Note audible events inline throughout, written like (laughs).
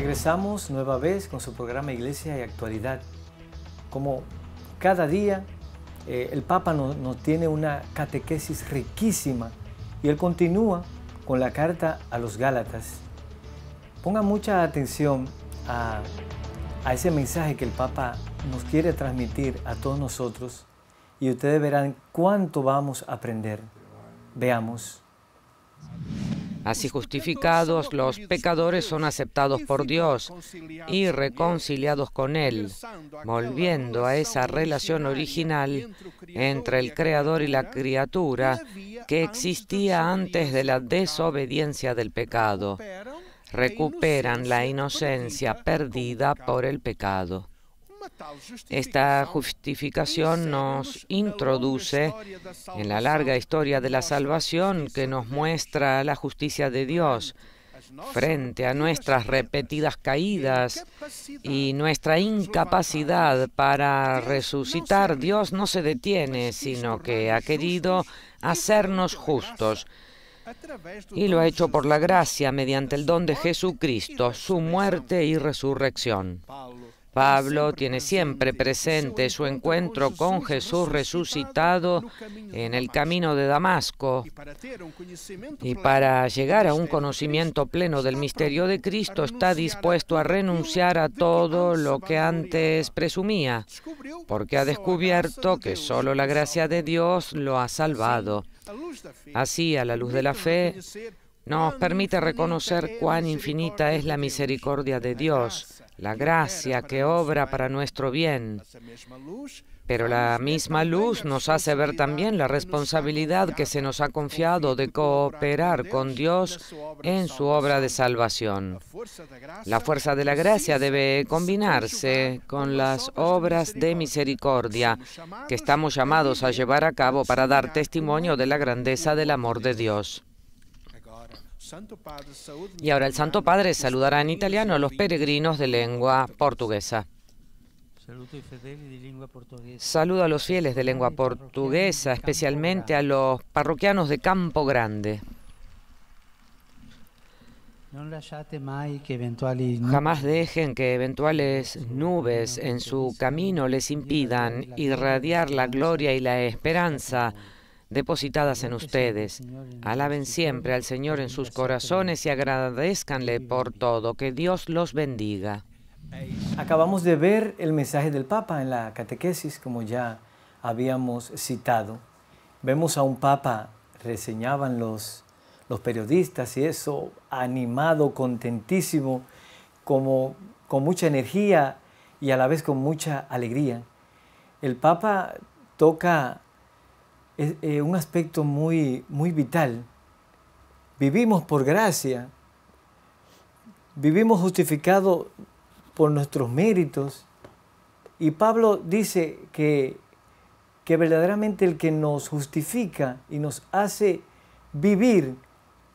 Regresamos nueva vez con su programa Iglesia y Actualidad. Como cada día, eh, el Papa nos tiene una catequesis riquísima y él continúa con la carta a los Gálatas. Ponga mucha atención a, a ese mensaje que el Papa nos quiere transmitir a todos nosotros y ustedes verán cuánto vamos a aprender. Veamos. Así justificados, los pecadores son aceptados por Dios y reconciliados con Él, volviendo a esa relación original entre el Creador y la criatura que existía antes de la desobediencia del pecado. Recuperan la inocencia perdida por el pecado. Esta justificación nos introduce en la larga historia de la salvación que nos muestra la justicia de Dios frente a nuestras repetidas caídas y nuestra incapacidad para resucitar, Dios no se detiene, sino que ha querido hacernos justos. Y lo ha hecho por la gracia mediante el don de Jesucristo, su muerte y resurrección. Pablo tiene siempre presente su encuentro con Jesús resucitado en el camino de Damasco. Y para llegar a un conocimiento pleno del misterio de Cristo está dispuesto a renunciar a todo lo que antes presumía, porque ha descubierto que solo la gracia de Dios lo ha salvado. Así, a la luz de la fe, nos permite reconocer cuán infinita es la misericordia de Dios la gracia que obra para nuestro bien. Pero la misma luz nos hace ver también la responsabilidad que se nos ha confiado de cooperar con Dios en su obra de salvación. La fuerza de la gracia debe combinarse con las obras de misericordia que estamos llamados a llevar a cabo para dar testimonio de la grandeza del amor de Dios. Y ahora el Santo Padre saludará en italiano a los peregrinos de lengua portuguesa. Saludo a los fieles de lengua portuguesa, especialmente a los parroquianos de Campo Grande. Jamás dejen que eventuales nubes en su camino les impidan irradiar la gloria y la esperanza depositadas en ustedes. Alaben siempre al Señor en sus corazones y agradezcanle por todo. Que Dios los bendiga. Acabamos de ver el mensaje del Papa en la catequesis, como ya habíamos citado. Vemos a un Papa, reseñaban los, los periodistas y eso, animado, contentísimo, como, con mucha energía y a la vez con mucha alegría. El Papa toca es eh, un aspecto muy, muy vital. Vivimos por gracia, vivimos justificados por nuestros méritos. Y Pablo dice que, que verdaderamente el que nos justifica y nos hace vivir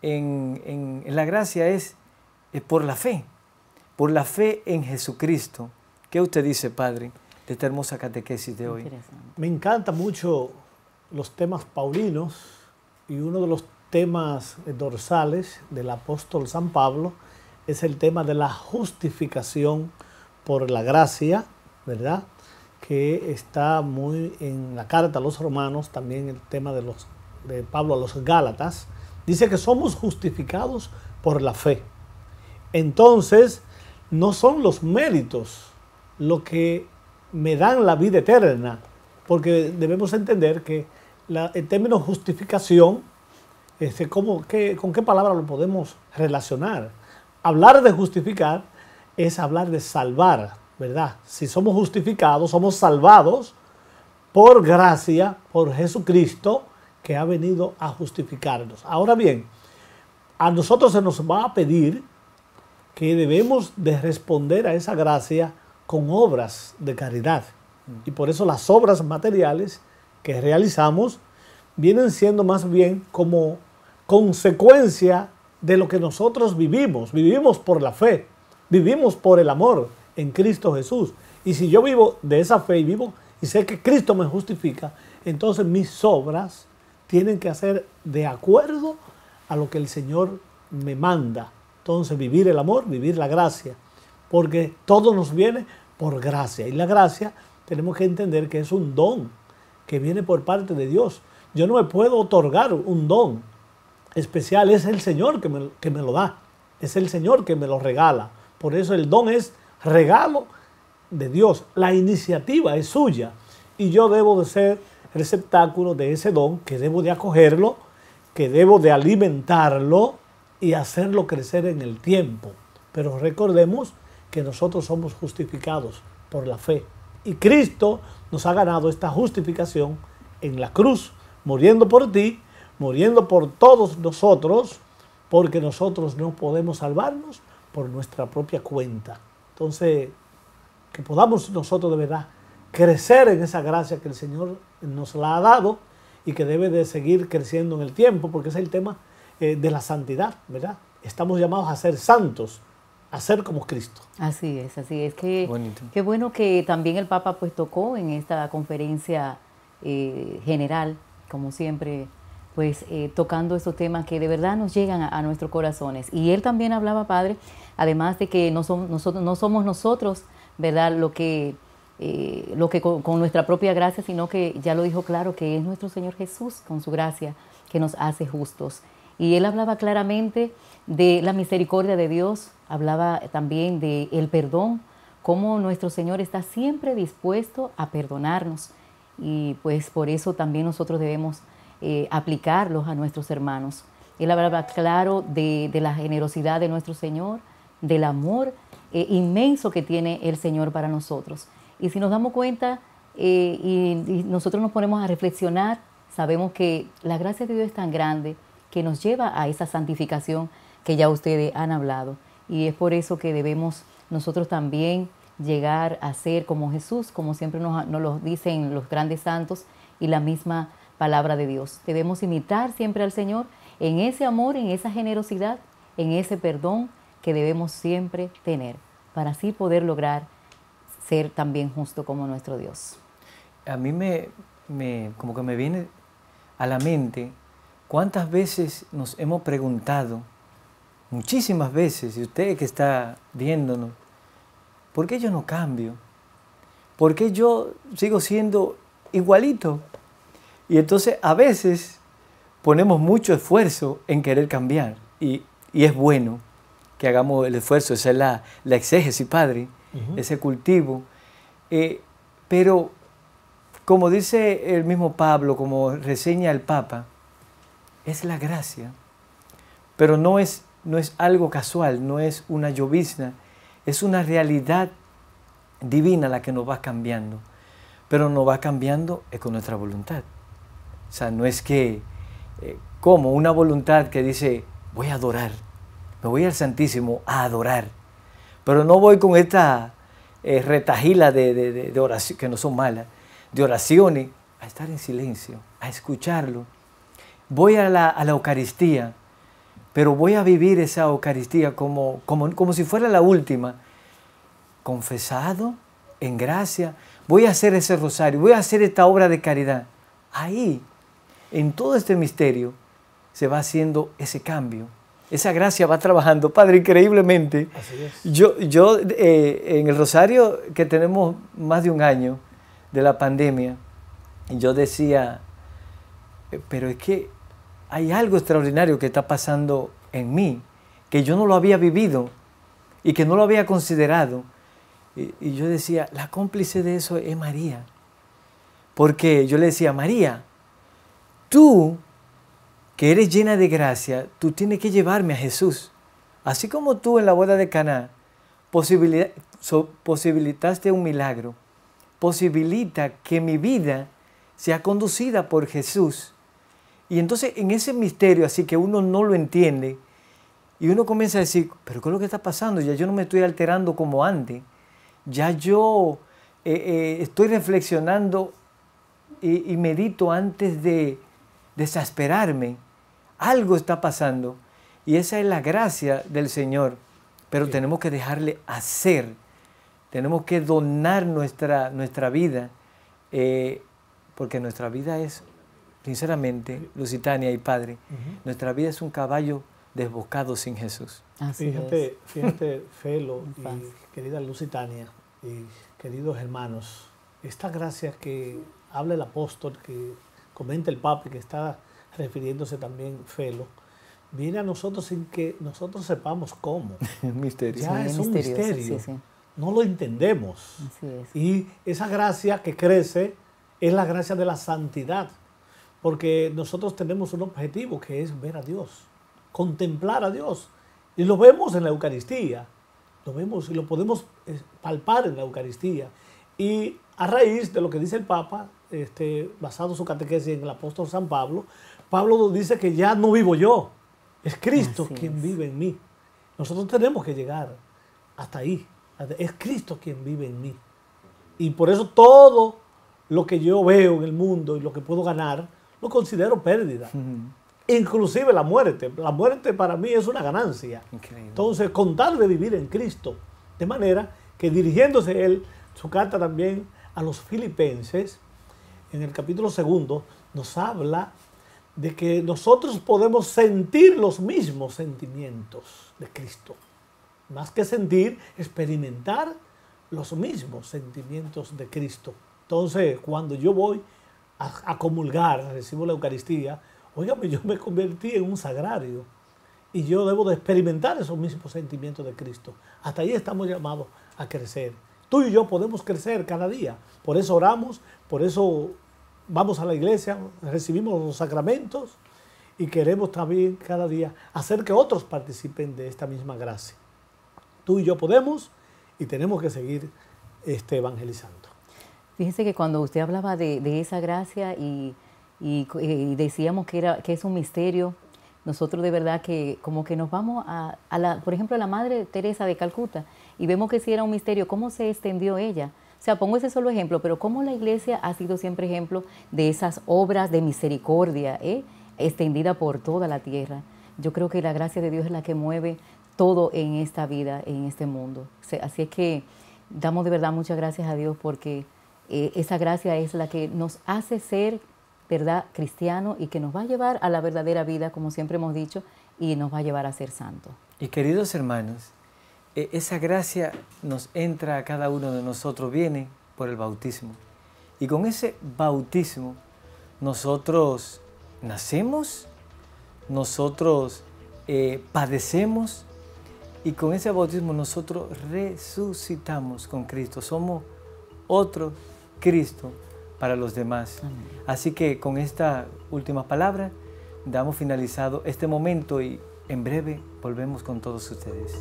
en, la gracia es, es por la fe, por la fe en Jesucristo. ¿Qué usted dice, Padre, de esta hermosa catequesis de hoy? Me encanta mucho los temas paulinos y uno de los temas dorsales del apóstol San Pablo es el tema de la justificación por la gracia, ¿verdad? Que está muy en la carta a los romanos, también el tema de, los, de Pablo a los Gálatas. Dice que somos justificados por la fe. Entonces, no son los méritos lo que me dan la vida eterna, porque debemos entender que el término justificación, este, ¿cómo, ¿con qué palabra lo podemos relacionar? Hablar de justificar es hablar de salvar, ¿verdad? Si somos justificados, somos salvados por gracia, por Jesucristo, que ha venido a justificarnos. Ahora bien, a nosotros se nos va a pedir que debemos de responder a esa gracia con obras de caridad. Y por eso las obras materiales que realizamos vienen siendo más bien como consecuencia de lo que nosotros vivimos. Vivimos por la fe, vivimos por el amor en Cristo Jesús. Y si yo vivo de esa fe y vivo y sé que Cristo me justifica, entonces mis obras tienen que hacer de acuerdo a lo que el Señor me manda. Entonces vivir el amor, vivir la gracia, porque todo nos viene por gracia. Y la gracia tenemos que entender que es un don que viene por parte de Dios. Yo no me puedo otorgar un don especial, es el Señor que me, que me lo da, es el Señor que me lo regala. Por eso el don es regalo de Dios, la iniciativa es suya y yo debo de ser receptáculo de ese don, que debo de acogerlo, que debo de alimentarlo y hacerlo crecer en el tiempo. Pero recordemos que nosotros somos justificados por la fe, y Cristo nos ha ganado esta justificación en la cruz, muriendo por ti, muriendo por todos nosotros, porque nosotros no podemos salvarnos por nuestra propia cuenta. Entonces, que podamos nosotros de verdad crecer en esa gracia que el Señor nos la ha dado y que debe de seguir creciendo en el tiempo, porque es el tema eh, de la santidad, ¿verdad? Estamos llamados a ser santos. Hacer como Cristo. Así es, así es. que qué bueno que también el Papa pues tocó en esta conferencia eh, general, como siempre, pues eh, tocando estos temas que de verdad nos llegan a, nuestros corazones. Y él también hablaba, Padre, además de que no, somos nosotros, no somos nosotros, ¿verdad? Lo que, eh, lo que con nuestra propia gracia, sino que ya lo dijo claro, que es nuestro Señor Jesús con su gracia que nos hace justos. Y él hablaba claramente de la misericordia de Dios, hablaba también de el perdón, cómo nuestro Señor está siempre dispuesto a perdonarnos y pues por eso también nosotros debemos eh, aplicarlos a nuestros hermanos. Él hablaba claro de, la generosidad de nuestro Señor, del amor eh, inmenso que tiene el Señor para nosotros. Y si nos damos cuenta eh, y nosotros nos ponemos a reflexionar, sabemos que la gracia de Dios es tan grande que nos lleva a esa santificación que ya ustedes han hablado. Y es por eso que debemos nosotros también llegar a ser como Jesús, como siempre nos, nos lo dicen los grandes santos y la misma palabra de Dios. Debemos imitar siempre al Señor en ese amor, en esa generosidad, en ese perdón que debemos siempre tener para así poder lograr ser también justo como nuestro Dios. A mí me, me como que me viene a la mente cuántas veces nos hemos preguntado muchísimas veces, y usted que está viéndonos, ¿por qué yo no cambio? ¿Por qué yo sigo siendo igualito? Y entonces a veces ponemos mucho esfuerzo en querer cambiar y, es bueno que hagamos el esfuerzo, esa es la, la exégesis, padre, ese cultivo. Eh, pero como dice el mismo Pablo, como reseña el Papa, es la gracia, pero no es no es algo casual, no es una llovizna, es una realidad divina la que nos va cambiando, pero nos va cambiando eh, con nuestra voluntad. O sea, no es que, eh, como una voluntad que dice, voy a adorar, me voy al Santísimo a adorar, pero no voy con esta eh, retajila de, oraciones, de, que no son malas, de oraciones, a estar en silencio, a escucharlo. Voy a la, a la Eucaristía, pero voy a vivir esa Eucaristía como, como, si fuera la última, confesado, en gracia, voy a hacer ese rosario, voy a hacer esta obra de caridad. Ahí, en todo este misterio, se va haciendo ese cambio. Esa gracia va trabajando, Padre, increíblemente. Yo, yo eh, en el rosario que tenemos más de un año de la pandemia, yo decía, eh, pero es que hay algo extraordinario que está pasando en mí, que yo no lo había vivido y que no lo había considerado. Y, yo decía, la cómplice de eso es María. Porque yo le decía, María, tú que eres llena de gracia, tú tienes que llevarme a Jesús. Así como tú en la boda de Caná posibilitaste un milagro, posibilita que mi vida sea conducida por Jesús y entonces en ese misterio, así que uno no lo entiende, y uno comienza a decir, pero ¿qué es lo que está pasando? Ya yo no me estoy alterando como antes, ya yo eh, eh, estoy reflexionando y, medito antes de desesperarme. Algo está pasando y esa es la gracia del Señor, pero tenemos que dejarle hacer, tenemos que donar nuestra, nuestra vida, eh, porque nuestra vida es sinceramente, Lusitania y Padre, nuestra vida es un caballo desbocado sin Jesús. fíjate, fíjate, (laughs) Felo, y querida Lusitania y queridos hermanos, esta gracia que habla el apóstol, que comenta el Papa, que está refiriéndose también Felo, viene a nosotros sin que nosotros sepamos cómo. (laughs) un misterio. Ya es un misterio. No lo entendemos. Y esa gracia que crece es la gracia de la santidad porque nosotros tenemos un objetivo que es ver a Dios, contemplar a Dios. Y lo vemos en la Eucaristía, lo vemos y lo podemos eh, palpar en la Eucaristía. Y a raíz de lo que dice el Papa, este, basado su catequesis en el apóstol San Pablo, Pablo dice que ya no vivo yo, es Cristo quien vive en mí. Nosotros tenemos que llegar hasta ahí, es Cristo quien vive en mí. Y por eso todo lo que yo veo en el mundo y lo que puedo ganar, considero pérdida. Inclusive la muerte. La muerte para mí es una ganancia. Entonces, contar de vivir en Cristo, de manera que dirigiéndose él, su carta también a los filipenses, en el capítulo segundo, nos habla de que nosotros podemos sentir los mismos sentimientos de Cristo. Más que sentir, experimentar los mismos sentimientos de Cristo. Entonces, cuando yo voy a, a comulgar, recibo la Eucaristía, oígame, yo me convertí en un sagrario y yo debo de experimentar esos mismos sentimientos de Cristo. Hasta ahí estamos llamados a crecer. Tú y yo podemos crecer cada día. Por eso oramos, por eso vamos a la iglesia, recibimos los sacramentos y queremos también cada día hacer que otros participen de esta misma gracia. Tú y yo podemos y tenemos que seguir este, evangelizando. Fíjense que cuando usted hablaba de, esa gracia y, decíamos que, era, que es un misterio, nosotros de verdad que como que nos vamos a, la, por ejemplo, a la Madre Teresa de Calcuta y vemos que si era un misterio, ¿cómo se extendió ella? O sea, pongo ese solo ejemplo, pero cómo la iglesia ha sido siempre ejemplo de esas obras de misericordia ¿eh? extendida por toda la tierra. Yo creo que la gracia de Dios es la que mueve todo en esta vida, en este mundo. así es que damos de verdad muchas gracias a Dios porque eh, esa gracia es la que nos hace ser, ¿verdad?, cristiano y que nos va a llevar a la verdadera vida, como siempre hemos dicho, y nos va a llevar a ser santos. Y queridos hermanos, e, esa gracia nos entra a cada uno de nosotros, viene por el bautismo. Y con ese bautismo nosotros nacemos, nosotros eh, padecemos y con ese bautismo nosotros resucitamos con Cristo. Somos otros Cristo para los demás. Así que con esta última palabra damos finalizado este momento y en breve volvemos con todos ustedes.